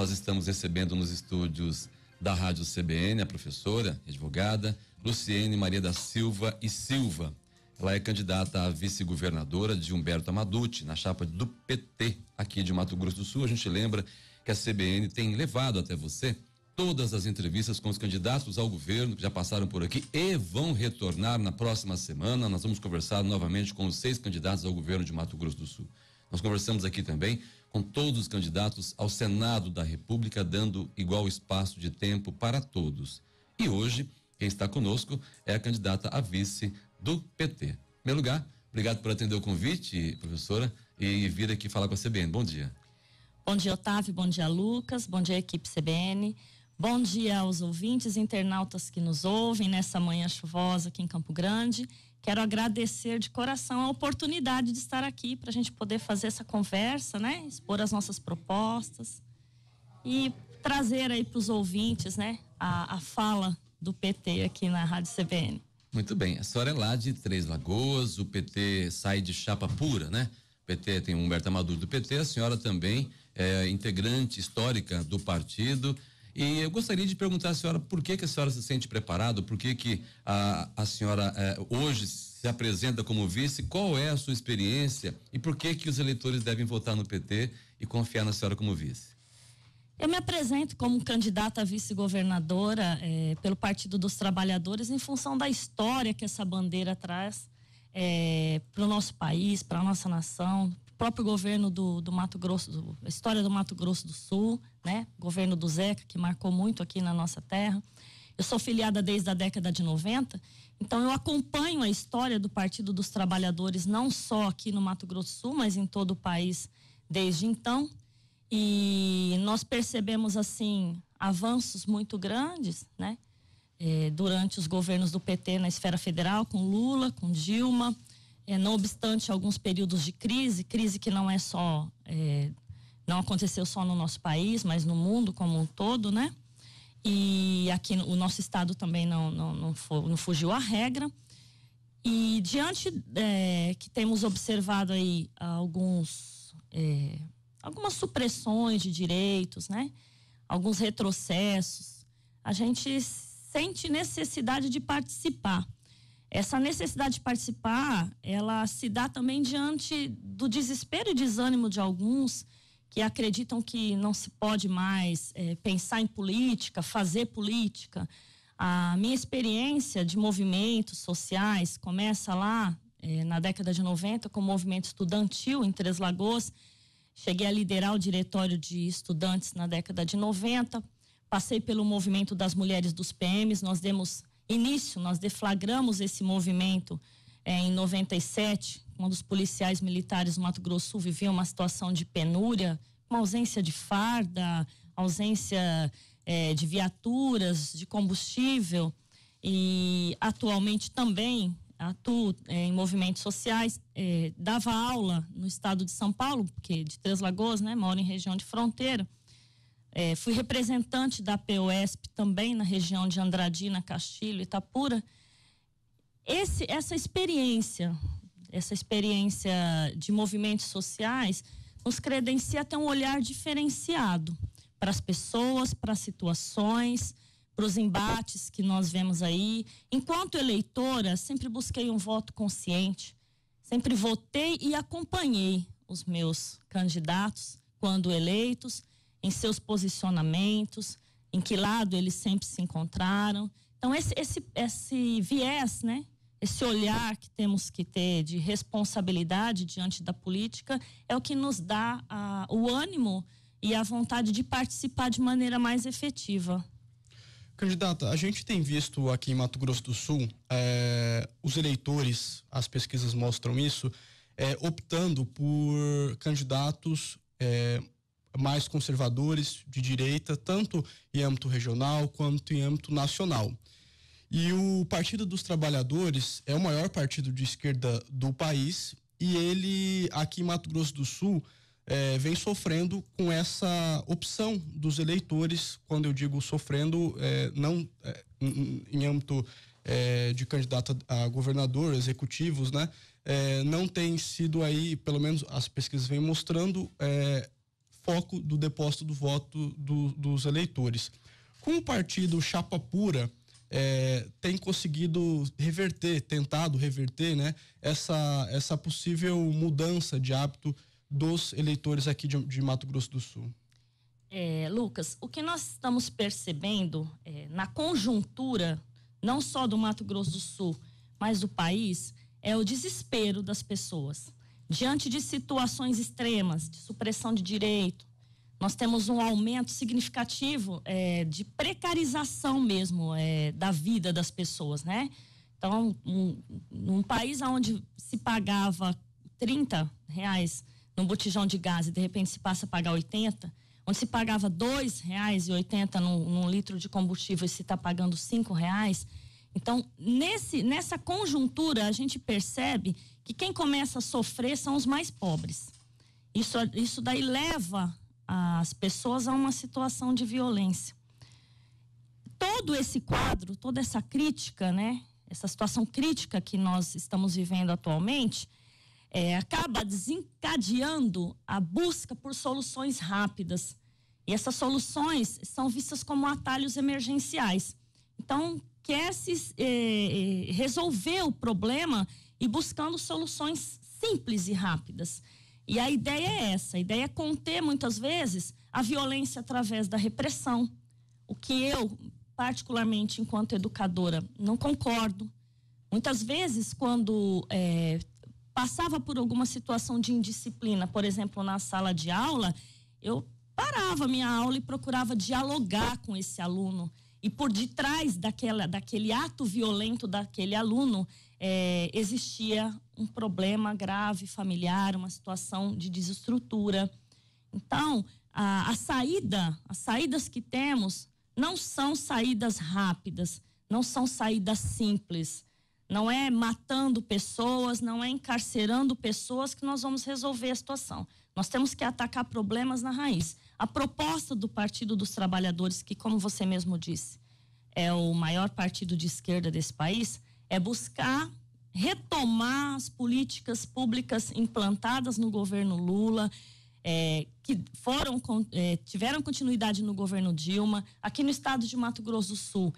Nós estamos recebendo nos estúdios da Rádio CBN a professora, advogada Luciene Maria da Silva e Silva. Ela é candidata a vice-governadora de Humberto Amaduti, na chapa do PT aqui de Mato Grosso do Sul. A gente lembra que a CBN tem levado até você todas as entrevistas com os candidatos ao governo que já passaram por aqui e vão retornar na próxima semana. Nós vamos conversar novamente com os seis candidatos ao governo de Mato Grosso do Sul. Nós conversamos aqui também com todos os candidatos ao Senado da República, dando igual espaço de tempo para todos. E hoje, quem está conosco é a candidata a vice do PT. Em primeiro lugar, obrigado por atender o convite, professora, e vir aqui falar com a CBN. Bom dia. Bom dia, Otávio. Bom dia, Lucas. Bom dia, equipe CBN. Bom dia aos ouvintes, internautas que nos ouvem nessa manhã chuvosa aqui em Campo Grande. Quero agradecer de coração a oportunidade de estar aqui para a gente poder fazer essa conversa, né? Expor as nossas propostas e trazer aí para os ouvintes, né? A, a fala do PT aqui na Rádio CBN. Muito bem, a senhora é lá de Três Lagoas, o PT sai de chapa pura, né? O PT tem Humberto Amador do PT, a senhora também é integrante histórica do partido. E eu gostaria de perguntar à senhora por que, que a senhora se sente preparada, por que, que a, a senhora eh, hoje se apresenta como vice, qual é a sua experiência e por que, que os eleitores devem votar no PT e confiar na senhora como vice? Eu me apresento como candidata a vice-governadora eh, pelo Partido dos Trabalhadores em função da história que essa bandeira traz eh, para o nosso país, para a nossa nação, o próprio governo do, do Mato Grosso, do, a história do Mato Grosso do Sul né? Governo do Zeca, que marcou muito aqui na nossa terra. Eu sou filiada desde a década de 90, então eu acompanho a história do Partido dos Trabalhadores, não só aqui no Mato Grosso do Sul, mas em todo o país desde então. E nós percebemos, assim, avanços muito grandes, né? É, durante os governos do PT na esfera federal, com Lula, com Dilma, é, não obstante alguns períodos de crise, crise que não é só é, não aconteceu só no nosso país, mas no mundo como um todo, né? E aqui o nosso estado também não, não, não, não fugiu à regra. E diante é, que temos observado aí alguns, é, algumas supressões de direitos, né? Alguns retrocessos, a gente sente necessidade de participar. Essa necessidade de participar, ela se dá também diante do desespero e desânimo de alguns que acreditam que não se pode mais é, pensar em política, fazer política. A minha experiência de movimentos sociais começa lá é, na década de 90 com o movimento estudantil em Três Lagoas. Cheguei a liderar o diretório de estudantes na década de 90. Passei pelo movimento das mulheres dos PMs. Nós demos início, nós deflagramos esse movimento é, em 97, quando os policiais militares do Mato Grosso Sul viviam uma situação de penúria, uma ausência de farda, ausência é, de viaturas, de combustível, e atualmente também atuo é, em movimentos sociais, é, dava aula no estado de São Paulo, porque de Três Lagoas, né, moro em região de fronteira. É, fui representante da POSP também na região de Andradina, Castilho, e Itapura. Esse, essa experiência essa experiência de movimentos sociais nos credencia a ter um olhar diferenciado para as pessoas, para as situações, para os embates que nós vemos aí. Enquanto eleitora, sempre busquei um voto consciente, sempre votei e acompanhei os meus candidatos quando eleitos, em seus posicionamentos, em que lado eles sempre se encontraram. Então, esse, esse, esse viés, né? esse olhar que temos que ter de responsabilidade diante da política é o que nos dá a, o ânimo e a vontade de participar de maneira mais efetiva. Candidata, a gente tem visto aqui em Mato Grosso do Sul eh, os eleitores, as pesquisas mostram isso, eh, optando por candidatos eh, mais conservadores de direita, tanto em âmbito regional quanto em âmbito nacional. E o Partido dos Trabalhadores é o maior partido de esquerda do país e ele, aqui em Mato Grosso do Sul, é, vem sofrendo com essa opção dos eleitores. Quando eu digo sofrendo, é, não é, em âmbito é, de candidato a governador, executivos, né? É, não tem sido aí, pelo menos as pesquisas vêm mostrando, é, foco do depósito do voto do, dos eleitores. Com o partido Chapa Pura é, tem conseguido reverter, tentado reverter, né, essa, essa possível mudança de hábito dos eleitores aqui de, de Mato Grosso do Sul? É, Lucas, o que nós estamos percebendo é, na conjuntura, não só do Mato Grosso do Sul, mas do país, é o desespero das pessoas diante de situações extremas, de supressão de direito, nós temos um aumento significativo é, de precarização mesmo é, da vida das pessoas, né? Então, um, um país onde se pagava 30 reais num botijão de gás e de repente se passa a pagar 80, onde se pagava dois reais e oitenta num, num, litro de combustível e se está pagando cinco reais. Então, nesse, nessa conjuntura, a gente percebe que quem começa a sofrer são os mais pobres. Isso, isso daí leva as pessoas a uma situação de violência. Todo esse quadro, toda essa crítica, né, essa situação crítica que nós estamos vivendo atualmente, é, acaba desencadeando a busca por soluções rápidas. E essas soluções são vistas como atalhos emergenciais. Então, quer se é, eh, é, resolver o problema e buscando soluções simples e rápidas. E a ideia é essa: a ideia é conter, muitas vezes, a violência através da repressão. O que eu, particularmente enquanto educadora, não concordo. Muitas vezes, quando é, passava por alguma situação de indisciplina, por exemplo, na sala de aula, eu parava minha aula e procurava dialogar com esse aluno. E por detrás daquela, daquele ato violento daquele aluno, é, existia um problema grave familiar, uma situação de desestrutura. Então, a, a saída, as saídas que temos não são saídas rápidas, não são saídas simples. Não é matando pessoas, não é encarcerando pessoas que nós vamos resolver a situação. Nós temos que atacar problemas na raiz. A proposta do Partido dos Trabalhadores, que, como você mesmo disse, é o maior partido de esquerda desse país, é buscar retomar as políticas públicas implantadas no governo Lula, é, que foram é, tiveram continuidade no governo Dilma, aqui no estado de Mato Grosso do Sul,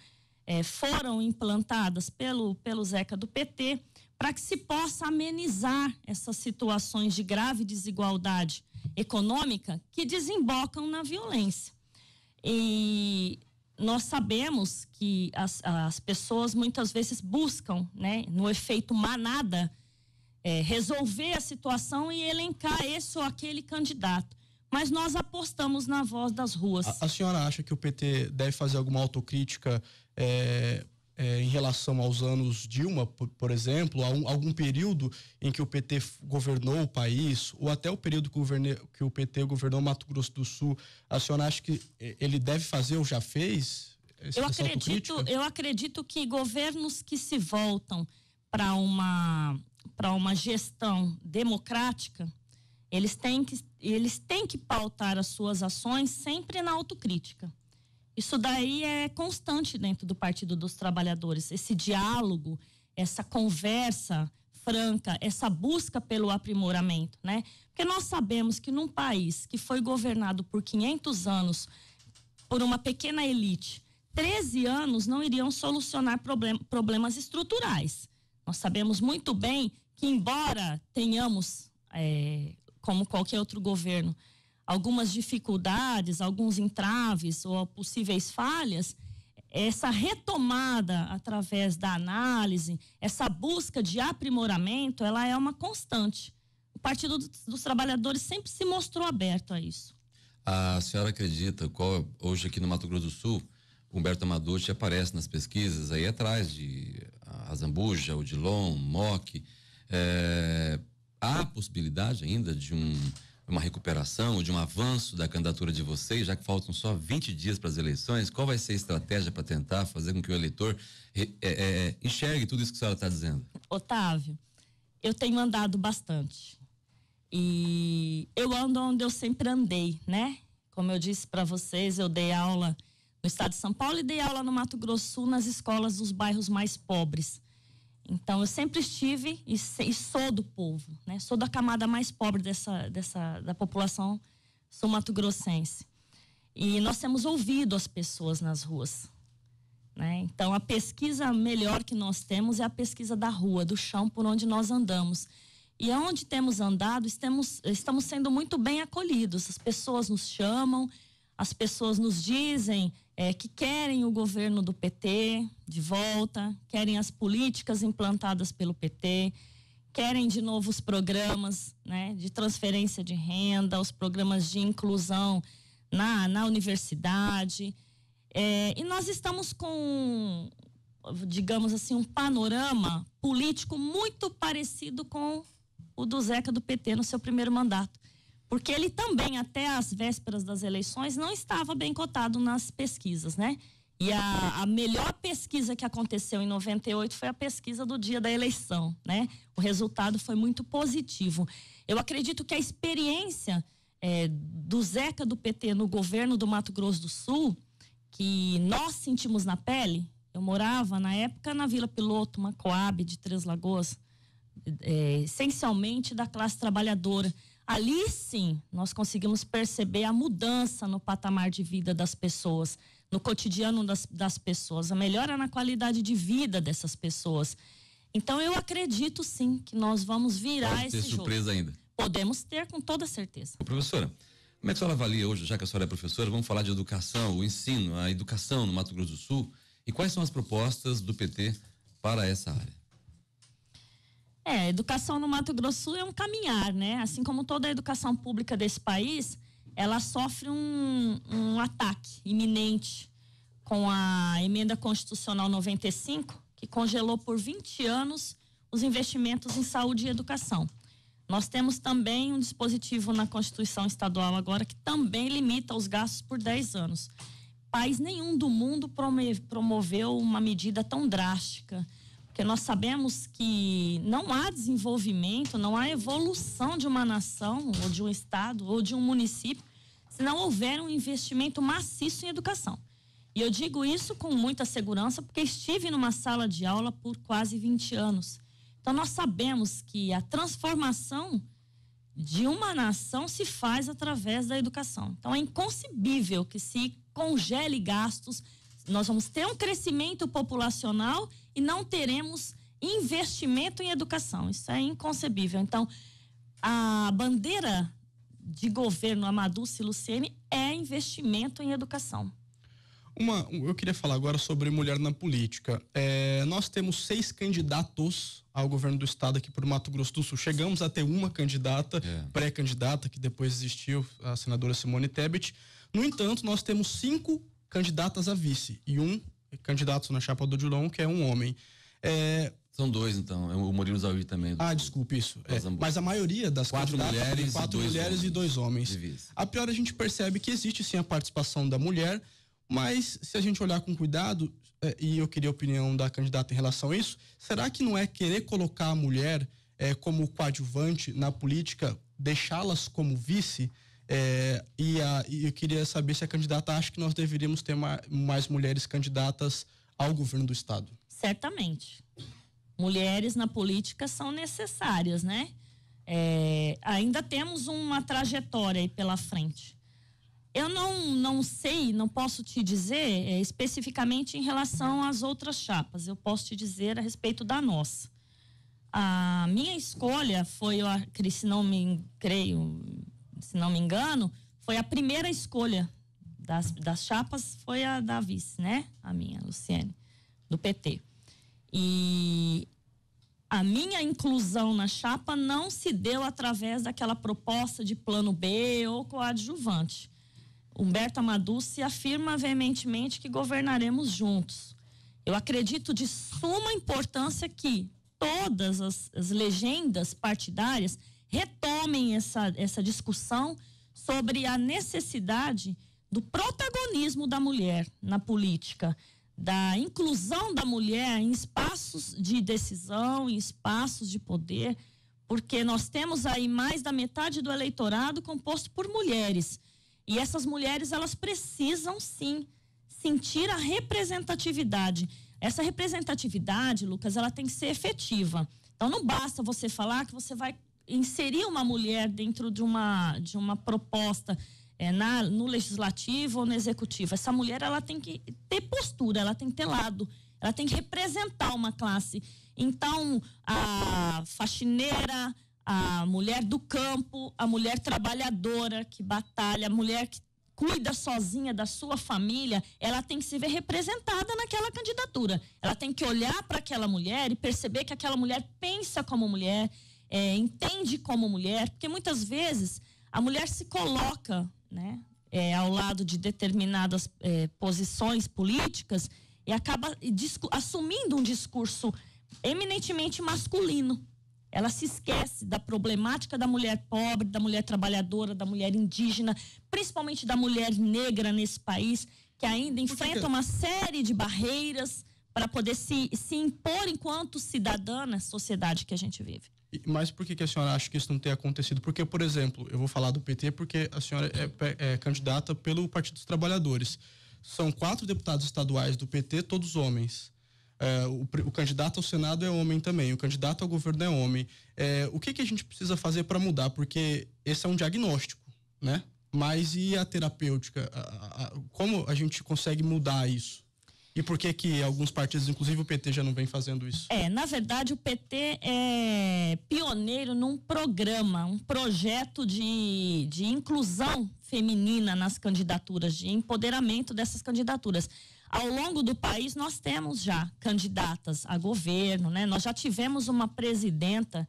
é, foram implantadas pelo, pelo Zeca do PT, para que se possa amenizar essas situações de grave desigualdade econômica que desembocam na violência. E nós sabemos que as, as pessoas muitas vezes buscam, né, no efeito manada, é, resolver a situação e elencar esse ou aquele candidato. Mas nós apostamos na voz das ruas. A, a senhora acha que o PT deve fazer alguma autocrítica é, é, em relação aos anos Dilma, por, por exemplo, a um, algum período em que o PT governou o país, ou até o período que, governe, que o PT governou Mato Grosso do Sul, a senhora acha que é, ele deve fazer ou já fez? Eu acredito, eu acredito que governos que se voltam para uma, uma gestão democrática, eles têm, que, eles têm que pautar as suas ações sempre na autocrítica. Isso daí é constante dentro do Partido dos Trabalhadores, esse diálogo, essa conversa franca, essa busca pelo aprimoramento, né? Porque nós sabemos que num país que foi governado por 500 anos por uma pequena elite, 13 anos não iriam solucionar problem problemas estruturais. Nós sabemos muito bem que, embora tenhamos, é, como qualquer outro governo, algumas dificuldades, alguns entraves ou possíveis falhas, essa retomada através da análise, essa busca de aprimoramento, ela é uma constante. O Partido dos Trabalhadores sempre se mostrou aberto a isso. A senhora acredita qual hoje aqui no Mato Grosso do Sul, Humberto Amaducci aparece nas pesquisas aí atrás de Azambuja, Odilon, Mock. É, eh, há possibilidade ainda de um uma recuperação, de um avanço da candidatura de vocês, já que faltam só 20 dias para as eleições? Qual vai ser a estratégia para tentar fazer com que o eleitor é, é, é, enxergue tudo isso que a senhora está dizendo? Otávio, eu tenho andado bastante. E eu ando onde eu sempre andei, né? Como eu disse para vocês, eu dei aula no estado de São Paulo e dei aula no Mato Grosso, nas escolas dos bairros mais pobres. Então, eu sempre estive e, e sou do povo, né? Sou da camada mais pobre dessa, dessa da população sul grossense. E nós temos ouvido as pessoas nas ruas, né? Então, a pesquisa melhor que nós temos é a pesquisa da rua, do chão por onde nós andamos. E onde temos andado, estamos, estamos sendo muito bem acolhidos. As pessoas nos chamam, as pessoas nos dizem é, que querem o governo do PT de volta, querem as políticas implantadas pelo PT, querem de novo os programas né, de transferência de renda, os programas de inclusão na, na universidade. É, e nós estamos com, digamos assim, um panorama político muito parecido com o do Zeca do PT no seu primeiro mandato porque ele também, até as vésperas das eleições, não estava bem cotado nas pesquisas, né? E a, a, melhor pesquisa que aconteceu em 98 foi a pesquisa do dia da eleição, né? O resultado foi muito positivo. Eu acredito que a experiência é, do Zeca do PT no governo do Mato Grosso do Sul, que nós sentimos na pele, eu morava na época na Vila Piloto, uma Coab de Três Lagoas, é, essencialmente da classe trabalhadora. Ali sim, nós conseguimos perceber a mudança no patamar de vida das pessoas, no cotidiano das, das pessoas, a melhora na qualidade de vida dessas pessoas. Então eu acredito sim que nós vamos virar Pode esse ter jogo. surpresa ainda. Podemos ter com toda certeza. Ô, professora, como é que a senhora avalia hoje, já que a senhora é professora, vamos falar de educação, o ensino, a educação no Mato Grosso do Sul e quais são as propostas do PT para essa área? É, a educação no Mato Grosso é um caminhar, né? Assim como toda a educação pública desse país, ela sofre um, um ataque iminente com a emenda constitucional 95, que congelou por 20 anos os investimentos em saúde e educação. Nós temos também um dispositivo na Constituição Estadual agora que também limita os gastos por 10 anos. País nenhum do mundo promoveu uma medida tão drástica porque nós sabemos que não há desenvolvimento, não há evolução de uma nação, ou de um estado, ou de um município, se não houver um investimento maciço em educação. E eu digo isso com muita segurança porque estive numa sala de aula por quase 20 anos. Então nós sabemos que a transformação de uma nação se faz através da educação. Então é inconcebível que se congele gastos, nós vamos ter um crescimento populacional e não teremos investimento em educação. Isso é inconcebível. Então, a bandeira de governo Amaduce Luciene é investimento em educação. Uma, eu queria falar agora sobre mulher na política. É, nós temos seis candidatos ao governo do estado aqui por Mato Grosso do Sul. Chegamos a ter uma candidata, é. pré-candidata, que depois existiu, a senadora Simone Tebet. No entanto, nós temos cinco candidatas a vice e um candidato na chapa do Dilon, que é um homem. É... São dois, então. É o Murilo Zawi também. Do... Ah, desculpe, isso. É. mas a maioria das quatro mulheres, quatro e, dois mulheres e dois homens. A pior, a gente percebe que existe sim a participação da mulher, mas se a gente olhar com cuidado, é, e eu queria a opinião da candidata em relação a isso, será que não é querer colocar a mulher é, como coadjuvante na política, deixá-las como vice? É, e, a, e, eu queria saber se a candidata acha que nós deveríamos ter ma, mais mulheres candidatas ao governo do Estado. Certamente. Mulheres na política são necessárias, né? É, ainda temos uma trajetória aí pela frente. Eu não, não sei, não posso te dizer é, especificamente em relação às outras chapas. Eu posso te dizer a respeito da nossa. A minha escolha foi, eu, se não me creio, se não me engano, foi a primeira escolha das, das chapas, foi a da vice, né? A minha, Luciene, do PT. E a minha inclusão na chapa não se deu através daquela proposta de plano B ou coadjuvante. Humberto Amadou se afirma veementemente que governaremos juntos. Eu acredito de suma importância que todas as, as legendas partidárias retomem essa, essa discussão sobre a necessidade do protagonismo da mulher na política, da inclusão da mulher em espaços de decisão, em espaços de poder, porque nós temos aí mais da metade do eleitorado composto por mulheres. E essas mulheres, elas precisam sim sentir a representatividade. Essa representatividade, Lucas, ela tem que ser efetiva. Então não basta você falar que você vai inserir uma mulher dentro de uma, de uma proposta é, na, no legislativo ou no executivo. Essa mulher ela tem que ter postura, ela tem que ter lado, ela tem que representar uma classe. Então, a faxineira, a mulher do campo, a mulher trabalhadora que batalha, a mulher que cuida sozinha da sua família, ela tem que se ver representada naquela candidatura. Ela tem que olhar para aquela mulher e perceber que aquela mulher pensa como mulher, é, entende como mulher, porque muitas vezes a mulher se coloca né, é, ao lado de determinadas é, posições políticas e acaba assumindo um discurso eminentemente masculino. Ela se esquece da problemática da mulher pobre, da mulher trabalhadora, da mulher indígena, principalmente da mulher negra nesse país, que ainda enfrenta uma série de barreiras para poder se, se impor enquanto cidadã na sociedade que a gente vive. Mas por que, que a senhora acha que isso não tem acontecido? Porque, por exemplo, eu vou falar do PT porque a senhora é, é candidata pelo Partido dos Trabalhadores. São quatro deputados estaduais do PT, todos homens. É, o, o, candidato ao Senado é homem também, o candidato ao governo é homem. É, o que, que a gente precisa fazer para mudar? Porque esse é um diagnóstico, né? Mas e a terapêutica? A, a, a, como a gente consegue mudar isso? E por que que alguns partidos, inclusive o PT, já não vem fazendo isso? É, na verdade o PT é pioneiro num programa, um projeto de, de inclusão feminina nas candidaturas, de empoderamento dessas candidaturas. Ao longo do país nós temos já candidatas a governo, né? Nós já tivemos uma presidenta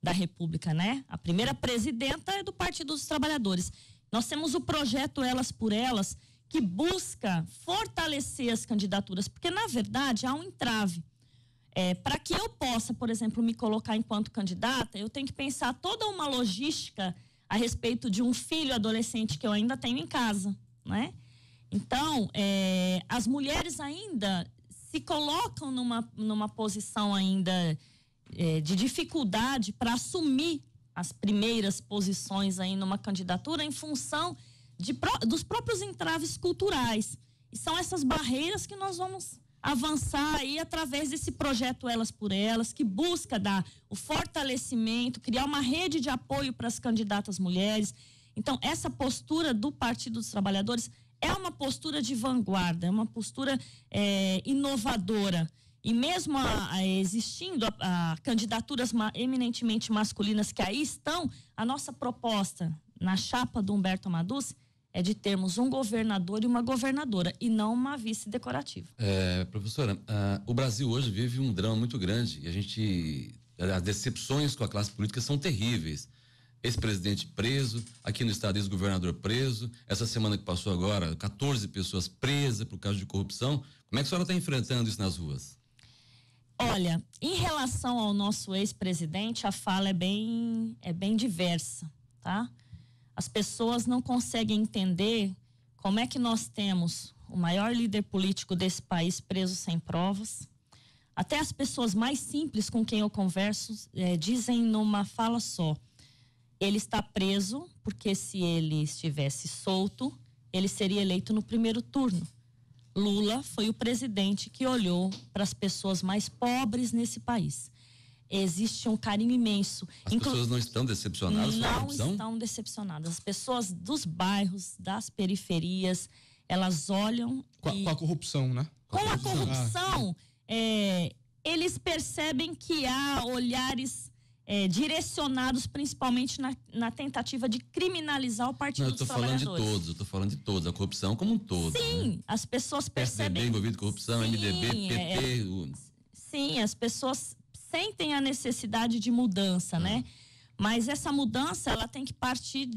da República, né? A primeira presidenta é do Partido dos Trabalhadores. Nós temos o projeto Elas por Elas, que busca fortalecer as candidaturas, porque na verdade há um entrave. É, para que eu possa, por exemplo, me colocar enquanto candidata, eu tenho que pensar toda uma logística a respeito de um filho adolescente que eu ainda tenho em casa, né? Então, é, as mulheres ainda se colocam numa, numa posição ainda é, de dificuldade para assumir as primeiras posições aí numa candidatura em função de, dos próprios entraves culturais. E são essas barreiras que nós vamos avançar aí através desse projeto Elas por Elas, que busca dar o fortalecimento, criar uma rede de apoio para as candidatas mulheres. Então, essa postura do Partido dos Trabalhadores é uma postura de vanguarda, é uma postura é, inovadora. E mesmo a, a existindo a, candidaturas ma, eminentemente masculinas que aí estão, a nossa proposta na chapa do Humberto Amaduz é de termos um governador e uma governadora e não uma vice decorativa. É, professora, uh, o Brasil hoje vive um drama muito grande e a gente as decepções com a classe política são terríveis. Ex-presidente preso, aqui no estado esse governador preso, essa semana que passou agora, 14 pessoas presas por causa de corrupção. Como é que a senhora está enfrentando isso nas ruas? Olha, em relação ao nosso ex-presidente, a fala é bem, é bem diversa, tá? As pessoas não conseguem entender como é que nós temos o maior líder político desse país preso sem provas. Até as pessoas mais simples com quem eu converso é, dizem numa fala só: ele está preso porque se ele estivesse solto, ele seria eleito no primeiro turno. Lula foi o presidente que olhou para as pessoas mais pobres nesse país existe um carinho imenso. As Inclu pessoas não estão decepcionadas não com a corrupção? Não estão decepcionadas. As pessoas dos bairros, das periferias, elas olham. Com, e, a, com a, corrupção, né? Com, com a corrupção, ah. é, eles percebem que há olhares. É, direcionados principalmente na, na, tentativa de criminalizar o Partido Não, eu tô dos falando de todos, eu tô falando de todos, a corrupção como um todo. Né? Sim, né? as pessoas percebem. PSDB envolvido com corrupção, sim, MDB, PT. É, é, o... Sim, as pessoas sentem a necessidade de mudança, né? Hum. Mas essa mudança ela tem que partir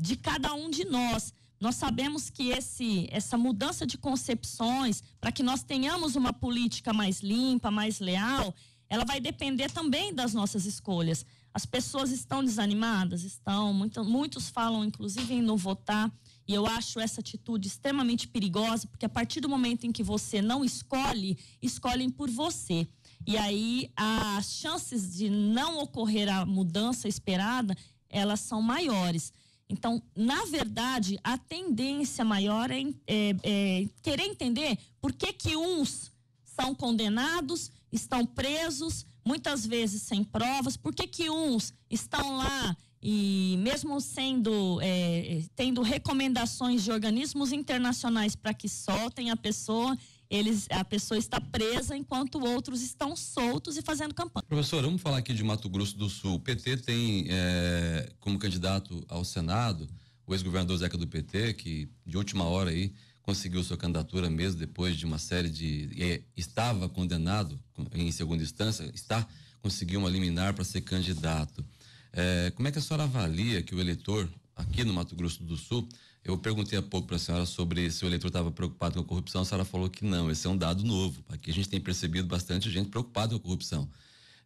de cada um de nós. Nós sabemos que esse, essa mudança de concepções, para que nós tenhamos uma política mais limpa, mais leal, ela vai depender também das nossas escolhas. As pessoas estão desanimadas? Estão. Muito, muitos falam, inclusive, em não votar. E eu acho essa atitude extremamente perigosa, porque a partir do momento em que você não escolhe, escolhem por você. E aí as chances de não ocorrer a mudança esperada, elas são maiores. Então, na verdade, a tendência maior é, é, é querer entender por que, que uns são condenados, estão presos, muitas vezes sem provas, por que, que uns estão lá e mesmo sendo é, tendo recomendações de organismos internacionais para que soltem a pessoa, eles, a pessoa está presa enquanto outros estão soltos e fazendo campanha. Professor, vamos falar aqui de Mato Grosso do Sul. O PT tem é, como candidato ao Senado o ex-governador Zeca do PT, que de última hora aí conseguiu sua candidatura mesmo depois de uma série de. É, estava condenado em segunda instância, está, conseguiu uma liminar para ser candidato. É, como é que a senhora avalia que o eleitor aqui no Mato Grosso do Sul eu perguntei há pouco para a senhora sobre se o eleitor estava preocupado com a corrupção. A senhora falou que não. Esse é um dado novo. Aqui a gente tem percebido bastante gente preocupada com a corrupção.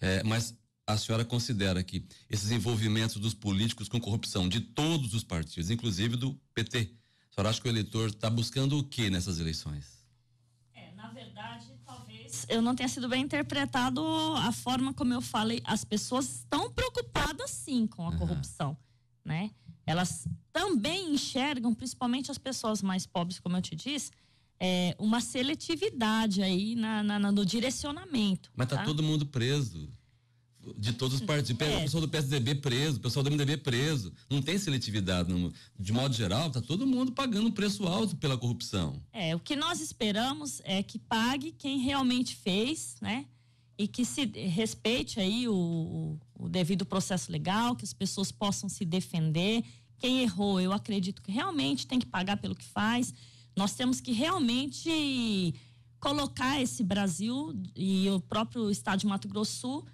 É, mas a senhora considera que esses envolvimentos dos políticos com corrupção de todos os partidos, inclusive do PT, a senhora acha que o eleitor está buscando o que nessas eleições? É, na verdade, talvez eu não tenha sido bem interpretado a forma como eu falei. As pessoas estão preocupadas sim com a uhum. corrupção, né? elas também enxergam, principalmente as pessoas mais pobres, como eu te disse, é, uma seletividade aí na, na, no direcionamento. Mas tá, tá todo mundo preso de todos os partidos. É. O pessoal do PSDB preso, o pessoal do MDB preso. Não tem seletividade. De modo geral, está todo mundo pagando um preço alto pela corrupção. É, o que nós esperamos é que pague quem realmente fez, né? e que se respeite aí o, o, devido processo legal, que as pessoas possam se defender. Quem errou, eu acredito que realmente tem que pagar pelo que faz. Nós temos que realmente colocar esse Brasil e o próprio estado de Mato Grosso Sul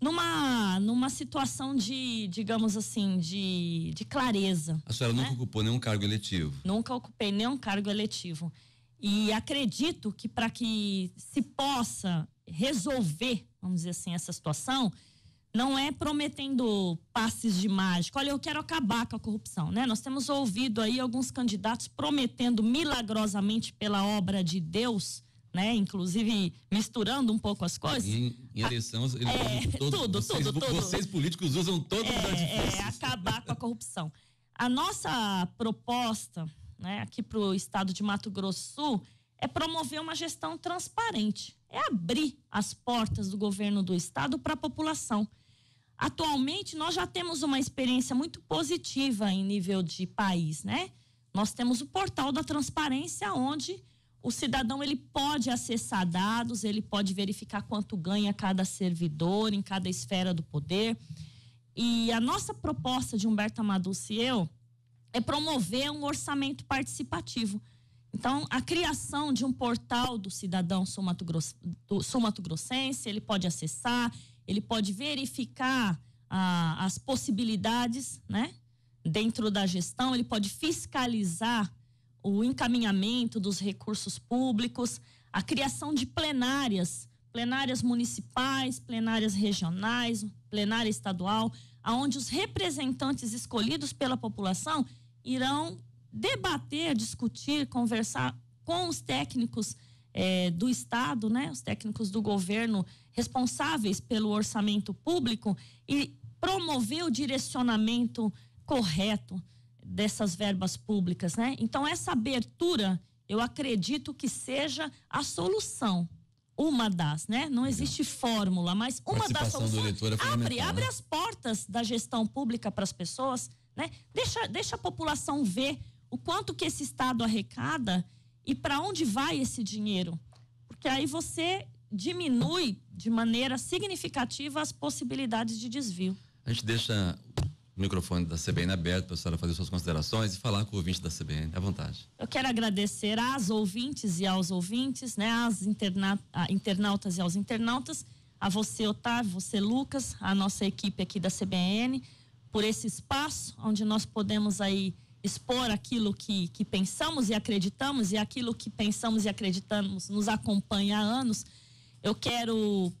numa, numa situação de, digamos assim, de, de clareza. A senhora né? nunca ocupou nenhum cargo eletivo? Nunca ocupei nenhum cargo eletivo. E acredito que para que se possa resolver, vamos dizer assim, essa situação, não é prometendo passes de mágica. Olha, eu quero acabar com a corrupção, né? Nós temos ouvido aí alguns candidatos prometendo milagrosamente pela obra de Deus, né? Inclusive misturando um pouco as coisas. Em, em eleição, é, todos, tudo, vocês, tudo, tudo. Vocês políticos usam todos é, os artifícios. É, acabar com a corrupção. A nossa proposta, né, aqui para o estado de Mato Grosso Sul, é promover uma gestão transparente, é abrir as portas do governo do estado para a população. Atualmente, nós já temos uma experiência muito positiva em nível de país, né? Nós temos o portal da transparência, onde o cidadão ele pode acessar dados, ele pode verificar quanto ganha cada servidor em cada esfera do poder. E a nossa proposta de Humberto Amaduce e eu é promover um orçamento participativo então, a criação de um portal do cidadão Somatogrossense, grossense ele pode acessar, ele pode verificar ah, as possibilidades, né? Dentro da gestão, ele pode fiscalizar o encaminhamento dos recursos públicos, a criação de plenárias, plenárias municipais, plenárias regionais, plenária estadual, aonde os representantes escolhidos pela população irão debater, discutir, conversar com os técnicos é, do Estado, né, os técnicos do governo responsáveis pelo orçamento público e promover o direcionamento correto dessas verbas públicas, né? Então essa abertura, eu acredito que seja a solução uma das, né? Não existe fórmula, mas uma das soluções é abre, abre né? as portas da gestão pública para as pessoas, né? Deixa, deixa a população ver o quanto que esse Estado arrecada e para onde vai esse dinheiro. Porque aí você diminui de maneira significativa as possibilidades de desvio. A gente deixa o microfone da CBN aberto para a senhora fazer suas considerações e falar com o ouvinte da CBN, à vontade. Eu quero agradecer às ouvintes e aos ouvintes, né, às interna internautas e aos internautas, a você, Otávio, você, Lucas, a nossa equipe aqui da CBN, por esse espaço onde nós podemos aí expor aquilo que, que pensamos e acreditamos, e aquilo que pensamos e acreditamos nos acompanha há anos, eu quero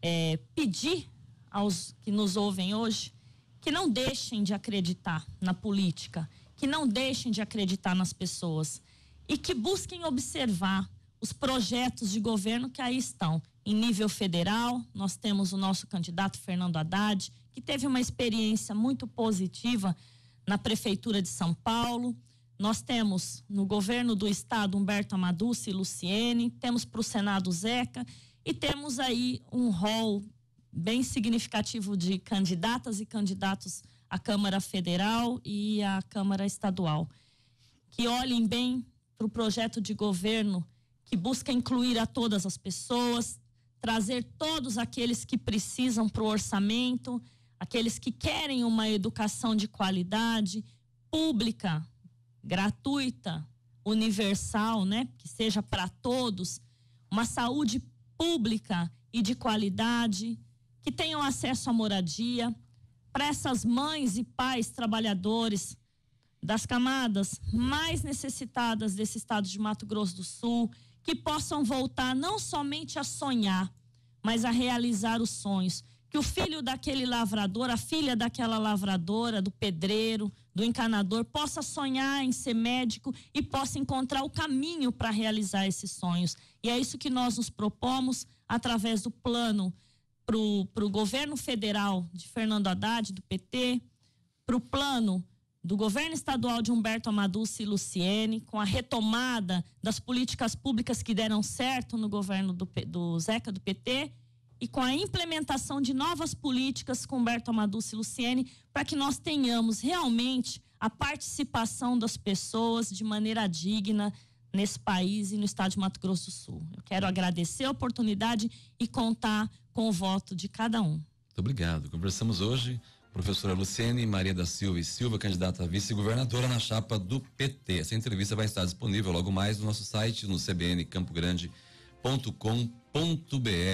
é, pedir aos que nos ouvem hoje que não deixem de acreditar na política, que não deixem de acreditar nas pessoas e que busquem observar os projetos de governo que aí estão. Em nível federal, nós temos o nosso candidato Fernando Haddad, que teve uma experiência muito positiva na Prefeitura de São Paulo. Nós temos no governo do estado Humberto Amaduce e Luciene, temos para o Senado Zeca e temos aí um rol bem significativo de candidatas e candidatos à Câmara Federal e à Câmara Estadual. Que olhem bem para o projeto de governo que busca incluir a todas as pessoas, trazer todos aqueles que precisam para o orçamento aqueles que querem uma educação de qualidade, pública, gratuita, universal, né? Que seja para todos, uma saúde pública e de qualidade, que tenham acesso à moradia, para essas mães e pais trabalhadores das camadas mais necessitadas desse estado de Mato Grosso do Sul, que possam voltar não somente a sonhar, mas a realizar os sonhos que o filho daquele lavrador, a filha daquela lavradora, do pedreiro, do encanador, possa sonhar em ser médico e possa encontrar o caminho para realizar esses sonhos. E é isso que nós nos propomos através do plano para o governo federal de Fernando Haddad, do PT, para o plano do governo estadual de Humberto Amaduce e Luciene, com a retomada das políticas públicas que deram certo no governo do, do Zeca, do PT e com a implementação de novas políticas com Humberto Amaduce e Luciene, para que nós tenhamos realmente a participação das pessoas de maneira digna nesse país e no estado de Mato Grosso do Sul. Eu quero agradecer a oportunidade e contar com o voto de cada um. Muito obrigado. Conversamos hoje professora Luciene Maria da Silva e Silva, candidata a vice-governadora na chapa do PT. Essa entrevista vai estar disponível logo mais no nosso site no cbncampogrande.com.br.